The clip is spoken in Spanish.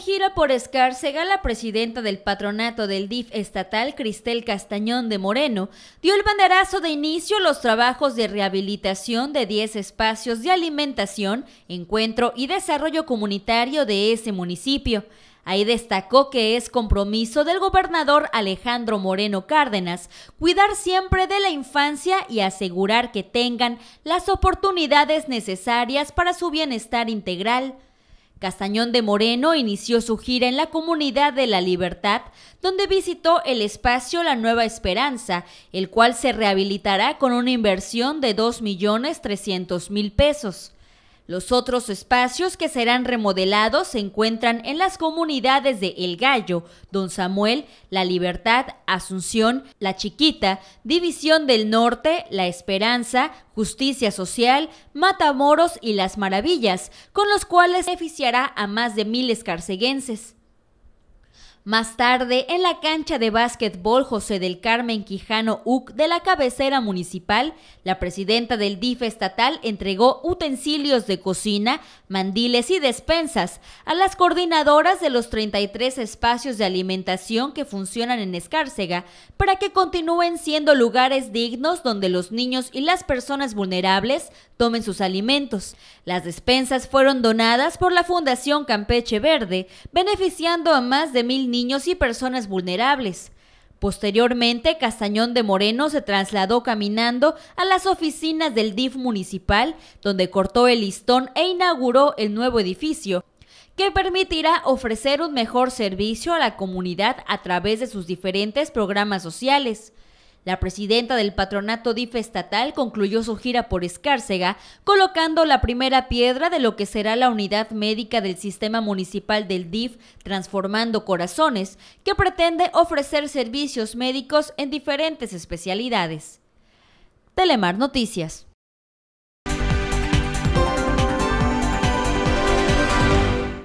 gira por Escárcega, la presidenta del patronato del DIF estatal, Cristel Castañón de Moreno, dio el banderazo de inicio a los trabajos de rehabilitación de 10 espacios de alimentación, encuentro y desarrollo comunitario de ese municipio. Ahí destacó que es compromiso del gobernador Alejandro Moreno Cárdenas cuidar siempre de la infancia y asegurar que tengan las oportunidades necesarias para su bienestar integral. Castañón de Moreno inició su gira en la Comunidad de la Libertad, donde visitó el espacio La Nueva Esperanza, el cual se rehabilitará con una inversión de 2.300.000 pesos. Los otros espacios que serán remodelados se encuentran en las comunidades de El Gallo, Don Samuel, La Libertad, Asunción, La Chiquita, División del Norte, La Esperanza, Justicia Social, Matamoros y Las Maravillas, con los cuales beneficiará a más de mil escarceguenses. Más tarde, en la cancha de básquetbol José del Carmen Quijano Uc de la cabecera municipal, la presidenta del DIF estatal entregó utensilios de cocina, mandiles y despensas a las coordinadoras de los 33 espacios de alimentación que funcionan en Escárcega para que continúen siendo lugares dignos donde los niños y las personas vulnerables tomen sus alimentos. Las despensas fueron donadas por la Fundación Campeche Verde, beneficiando a más de mil niños y personas vulnerables. Posteriormente, Castañón de Moreno se trasladó caminando a las oficinas del DIF municipal, donde cortó el listón e inauguró el nuevo edificio, que permitirá ofrecer un mejor servicio a la comunidad a través de sus diferentes programas sociales. La presidenta del patronato DIF estatal concluyó su gira por Escárcega, colocando la primera piedra de lo que será la unidad médica del sistema municipal del DIF Transformando Corazones, que pretende ofrecer servicios médicos en diferentes especialidades. Telemar Noticias.